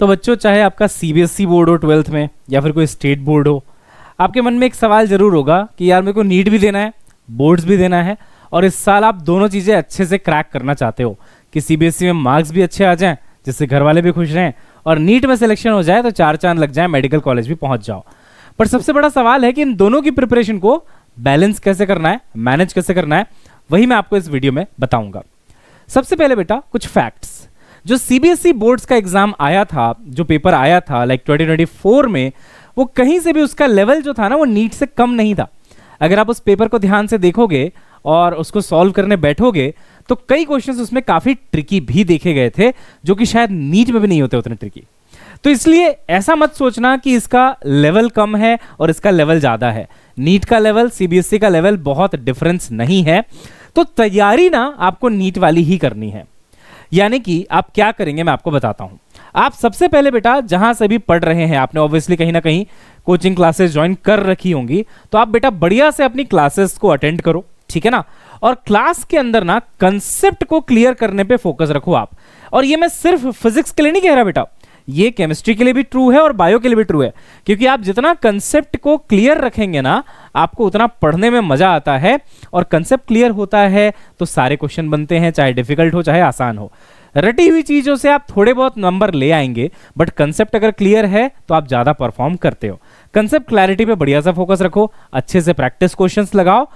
तो बच्चों चाहे आपका सीबीएसई e बोर्ड हो ट्वेल्थ में या फिर कोई स्टेट बोर्ड हो आपके मन में एक सवाल ज़रूर होगा कि यार मेरे को नीट भी देना है बोर्ड्स भी देना है और इस साल आप दोनों चीज़ें अच्छे से क्रैक करना चाहते हो कि सीबीएसई e में मार्क्स भी अच्छे आ जाएं जिससे घर वाले भी खुश रहें और नीट में सिलेक्शन हो जाए तो चार चांद लग जाए मेडिकल कॉलेज भी पहुंच जाओ पर सबसे बड़ा सवाल है कि इन दोनों की प्रिपरेशन को बैलेंस कैसे करना है मैनेज कैसे करना है वही मैं आपको इस वीडियो में बताऊंगा सबसे पहले बेटा कुछ फैक्ट्स जो सीबीएसई बोर्ड्स e का एग्जाम आया था जो पेपर आया था लाइक ट्वेंटी ट्वेंटी फोर में वो कहीं से भी उसका लेवल जो था ना वो नीट से कम नहीं था अगर आप उस पेपर को ध्यान से देखोगे और उसको सॉल्व करने बैठोगे तो कई क्वेश्चंस उसमें काफी ट्रिकी भी देखे गए थे जो कि शायद नीट में भी नहीं होते उतने ट्रिकी तो इसलिए ऐसा मत सोचना कि इसका लेवल कम है और इसका लेवल ज्यादा है नीट का लेवल सीबीएसई e का लेवल बहुत डिफरेंस नहीं है तो तैयारी ना आपको नीट वाली ही करनी है यानी कि आप क्या करेंगे मैं आपको बताता हूं आप सबसे पहले बेटा जहां से भी पढ़ रहे हैं आपने ऑब्वियसली कहीं ना कहीं कोचिंग क्लासेस ज्वाइन कर रखी होंगी तो आप बेटा बढ़िया से अपनी क्लासेस को अटेंड करो ठीक है ना और क्लास के अंदर ना कंसेप्ट को क्लियर करने पे फोकस रखो आप और ये मैं सिर्फ फिजिक्स के लिए नहीं कह रहा बेटा ये केमिस्ट्री के लिए भी ट्रू है और बायो के लिए भी ट्रू है क्योंकि आप जितना कंसेप्ट को क्लियर रखेंगे ना आपको उतना पढ़ने में मजा आता है और कंसेप्ट क्लियर होता है तो सारे क्वेश्चन बनते हैं चाहे डिफिकल्ट हो चाहे आसान हो रटी हुई चीजों से आप थोड़े बहुत नंबर ले आएंगे बट कंसेप्ट अगर क्लियर है तो आप ज्यादा परफॉर्म करते हो कंसेप्ट क्लैरिटी पे बढ़िया सा फोकस रखो अच्छे से प्रैक्टिस क्वेश्चंस लगाओ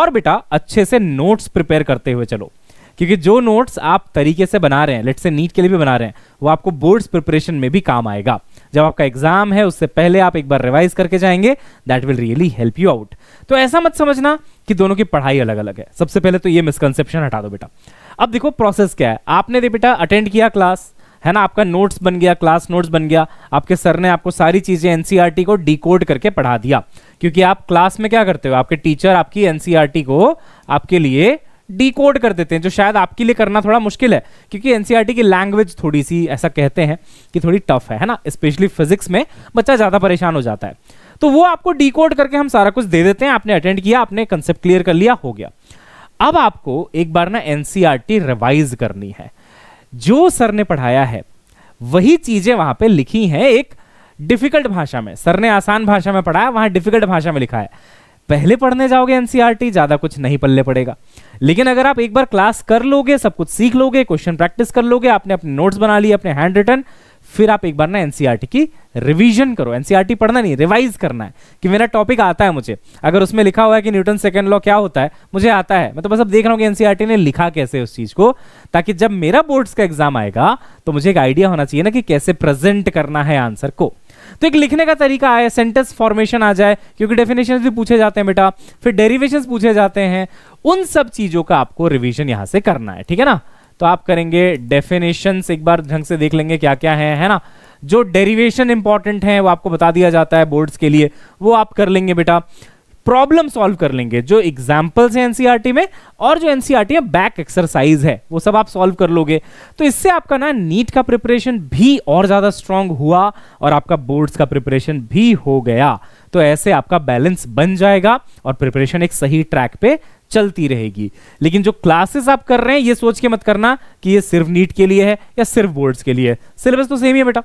और बेटा अच्छे से नोट्स प्रिपेयर करते हुए चलो क्योंकि जो नोट्स आप तरीके से बना रहे हैं लेट से नीट के लिए भी बना रहे हैं वो आपको बोर्ड्स प्रिपरेशन में भी काम आएगा जब आपका एग्जाम है उससे पहले आप एक बार रिवाइज करके जाएंगे that will really help you out तो ऐसा मत समझना कि दोनों की पढ़ाई अलग अलग है सबसे पहले तो ये मिसकनसेप्शन हटा दो बेटा अब देखो प्रोसेस क्या है आपने दे बेटा अटेंड किया क्लास है ना आपका नोट्स बन गया क्लास नोट्स बन गया आपके सर ने आपको सारी चीजें एनसीईआरटी e को डिकोड करके पढ़ा दिया क्योंकि आप क्लास में क्या करते हो आपके टीचर आपकी एनसीईआरटी e को आपके लिए डिकोड कर देते हैं जो शायद आपके लिए करना थोड़ा मुश्किल है क्योंकि एनसीईआरटी e की लैंग्वेज थोड़ी सी ऐसा कहते हैं कि थोड़ी टफ है है ना स्पेशली फिजिक्स में बच्चा ज़्यादा परेशान हो जाता है तो वो आपको डिकोड करके हम सारा कुछ दे देते हैं आपने अटेंड किया आपने कंसेप्ट क्लियर कर लिया हो गया अब आपको एक बार ना एनसीईआरटी रिवाइज e करनी है जो सर ने पढ़ाया है वही चीजें वहां पर लिखी हैं एक डिफिकल्ट भाषा में सर ने आसान भाषा में पढ़ाया वहां डिफिकल्ट भाषा में लिखा है पहले पढ़ने जाओगे एनसीईआरटी e ज्यादा कुछ नहीं पल्ले पड़ेगा लेकिन अगर आप एक बार क्लास कर लोगे सब कुछ सीख लोगे क्वेश्चन प्रैक्टिस कर लोगे आपने अपने नोट्स बना लिए अपने हैंड रिटर्न फिर आप एक बार ना एनसीईआरटी e की रिवीजन करो एनसीईआरटी e पढ़ना नहीं रिवाइज करना है कि मेरा टॉपिक आता है मुझे अगर उसमें लिखा हुआ है कि न्यूटन सेकंड लॉ क्या होता है मुझे आता है मैं तो बस अब देख रहा हूं कि एनसीईआरटी ने लिखा कैसे उस चीज को ताकि जब मेरा बोर्ड्स का एग्जाम आएगा तो मुझे एक आइडिया होना चाहिए ना कि कैसे प्रेजेंट करना है आंसर को तो एक लिखने का तरीका आए सेंटेंस फॉर्मेशन आ जाए क्योंकि डेफिनेशन भी पूछे जाते हैं बेटा फिर डेरिवेशन पूछे जाते हैं उन सब चीजों का आपको रिविजन यहां से करना है ठीक है ना तो आप करेंगे डेफिनेशन एक बार ढंग से देख लेंगे क्या क्या है है ना जो डेरिवेशन इंपॉर्टेंट है वो आपको बता दिया जाता है बोर्ड्स के लिए वो आप कर लेंगे बेटा प्रॉब्लम सॉल्व कर लेंगे जो एग्जाम्पल्स हैं एनसीईआरटी e में और जो एनसीईआरटी है बैक एक्सरसाइज है वो सब आप सॉल्व कर लोगे तो इससे आपका ना नीट का प्रिपरेशन भी और ज़्यादा स्ट्रांग हुआ और आपका बोर्ड्स का प्रिपरेशन भी हो गया तो ऐसे आपका बैलेंस बन जाएगा और प्रिपरेशन एक सही ट्रैक पे चलती रहेगी लेकिन जो क्लासेस आप कर रहे हैं ये सोच के मत करना कि ये सिर्फ नीट के लिए है या सिर्फ बोर्ड्स के लिए सिलेबस तो सेम ही है बेटा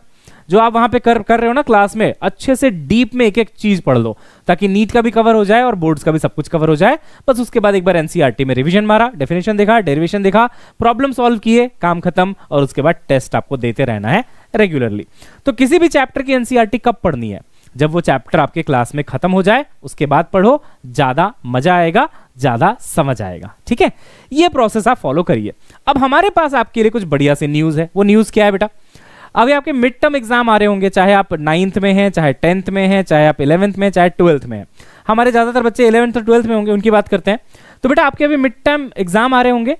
जो आप वहां पे कर कर रहे हो ना क्लास में अच्छे से डीप में एक एक चीज पढ़ लो ताकि नीट का भी कवर हो जाए और बोर्ड्स का भी सब कुछ कवर हो जाए बस उसके बाद एक बार एनसीआरटी e में रिविजन मारा डेफिनेशन देखा डेरिवेशन देखा प्रॉब्लम सॉल्व किए काम खत्म और उसके बाद टेस्ट आपको देते रहना है रेगुलरली तो किसी भी चैप्टर की एनसीआरटी e कब पढ़नी है जब वो चैप्टर आपके क्लास में खत्म हो जाए उसके बाद पढ़ो ज्यादा मजा आएगा ज्यादा समझ आएगा ठीक है ये प्रोसेस आप फॉलो करिए अब हमारे पास आपके लिए कुछ बढ़िया सी न्यूज है वो न्यूज क्या है बेटा अभी आपके मिड टर्म एग्जाम आ रहे होंगे चाहे आप नाइन्थ में हैं चाहे टेंथ में हैं चाहे आप इलेवंथ में चाहे ट्वेल्थ में हमारे ज़्यादातर बच्चे इलेवंथ और ट्वेल्थ में होंगे उनकी बात करते हैं तो बेटा आपके अभी मिड टर्म एग्जाम आ रहे होंगे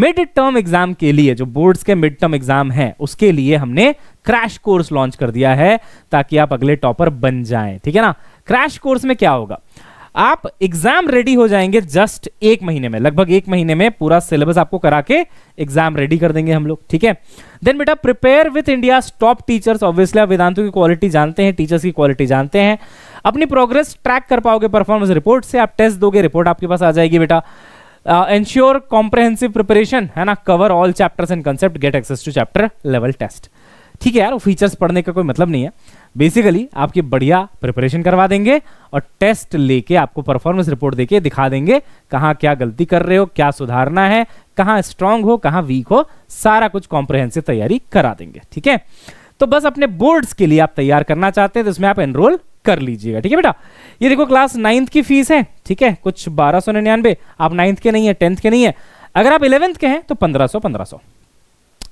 मिड टर्म एग्जाम के लिए जो बोर्ड्स के मिड टर्म एग्जाम है उसके लिए हमने क्रैश कोर्स लॉन्च कर दिया है ताकि आप अगले टॉपर बन जाएं ठीक है ना क्रैश कोर्स में क्या होगा आप एग्जाम रेडी हो जाएंगे जस्ट एक महीने में लगभग एक महीने में पूरा सिलेबस आपको करा के एग्जाम रेडी कर देंगे हम लोग ठीक है देन बेटा prepare with India top teachers obviously आप वेदांतों की क्वालिटी जानते हैं टीचर्स की क्वालिटी जानते हैं अपनी प्रोग्रेस ट्रैक कर पाओगे परफॉर्मेंस रिपोर्ट से आप टेस्ट दोगे रिपोर्ट आपके पास आ जाएगी बेटा एंश्योर कॉम्प्रहेंसिव प्रिपरेशन है ना cover all chapters and concept get access to chapter level test ठीक है यार फीचर्स पढ़ने का कोई मतलब नहीं है बेसिकली आपकी बढ़िया प्रिपरेशन करवा देंगे और टेस्ट लेके आपको परफॉर्मेंस रिपोर्ट देके दिखा देंगे कहाँ क्या गलती कर रहे हो क्या सुधारना है कहाँ स्ट्रांग हो कहाँ वीक हो सारा कुछ कॉम्प्रहेंसिव तैयारी करा देंगे ठीक है तो बस अपने बोर्ड्स के लिए आप तैयार करना चाहते हैं तो इसमें आप एनरोल कर लीजिएगा ठीक है बेटा ये देखो क्लास नाइन्थ की फीस है ठीक है कुछ बारह सौ निन्यानवे आप नाइन्थ के नहीं है टेंथ के नहीं है अगर आप इलेवेंथ के हैं तो पंद्रह पंद्रह सौ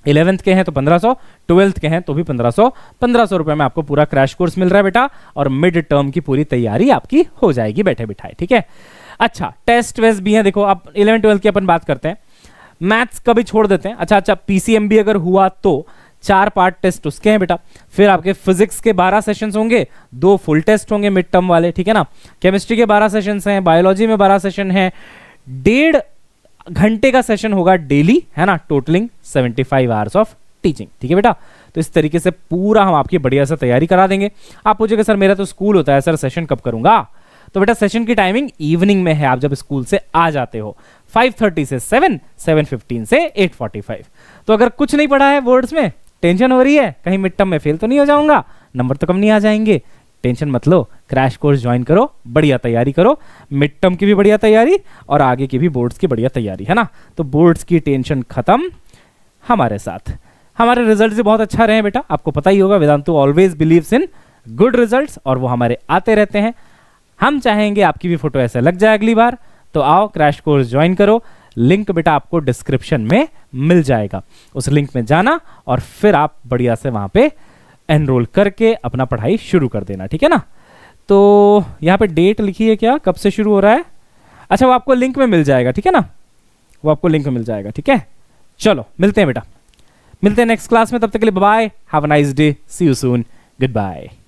इलेवेंथ के हैं तो 1500 ट्वेल्थ के हैं तो भी 1500 पंद्रह रुपए में आपको पूरा क्रैश कोर्स मिल रहा है बेटा और मिड टर्म की पूरी तैयारी आपकी हो जाएगी बैठे बिठाए ठीक है अच्छा टेस्ट वेस्ट भी है देखो आप इलेवन ट्वेल्थ की अपन बात करते हैं मैथ्स कभी छोड़ देते हैं अच्छा अच्छा पीसीएम अगर हुआ तो चार पार्ट टेस्ट उसके हैं बेटा फिर आपके फिजिक्स के बारह सेशंस होंगे दो फुल टेस्ट होंगे मिड टर्म वाले ठीक है ना केमिस्ट्री के बारह सेशंस हैं बायोलॉजी में बारह सेशन हैं डेढ़ घंटे का सेशन होगा डेली है ना totalling 75 five hours of teaching ठीक है बेटा तो इस तरीके से पूरा हम आपकी बढ़िया से तैयारी करा देंगे आप पूछेगा सर मेरा तो स्कूल होता है सर सेशन कब करूंगा तो बेटा सेशन की टाइमिंग इवनिंग में है आप जब स्कूल से आ जाते हो 5:30 से 7, 7:15 से 8:45 तो अगर कुछ नहीं पढ़ा है वर्ड्स में टेंशन हो रही है कहीं मिड टर्म में फेल तो नहीं हो जाऊंगा नंबर तो कम नहीं आ जाएंगे टेंशन मत लो क्रैश कोर्स ज्वाइन करो बढ़िया तैयारी करो मिड टर्म की भी बढ़िया तैयारी और आगे की भी बोर्ड्स की बढ़िया तैयारी है ना तो बोर्ड्स की टेंशन खत्म हमारे साथ हमारे रिजल्ट भी बहुत अच्छा रहे बेटा आपको पता ही होगा Vedantu always believes in good result और वो हमारे आते रहते हैं हम चाहेंगे आपकी भी फोटो ऐसे लग जाए अगली बार तो आओ क्रैश कोर्स ज्वाइन करो लिंक बेटा आपको डिस्क्रिप्शन में मिल जाएगा उस लिंक में जाना और फिर आप बढ़िया से वहां पे एनरोल करके अपना पढ़ाई शुरू कर देना ठीक है ना तो यहाँ पे डेट लिखी है क्या कब से शुरू हो रहा है अच्छा वो आपको लिंक में मिल जाएगा ठीक है ना वो आपको लिंक में मिल जाएगा ठीक है चलो मिलते हैं बेटा मिलते हैं नेक्स्ट क्लास में तब तक के लिए bye have a nice day see you soon good bye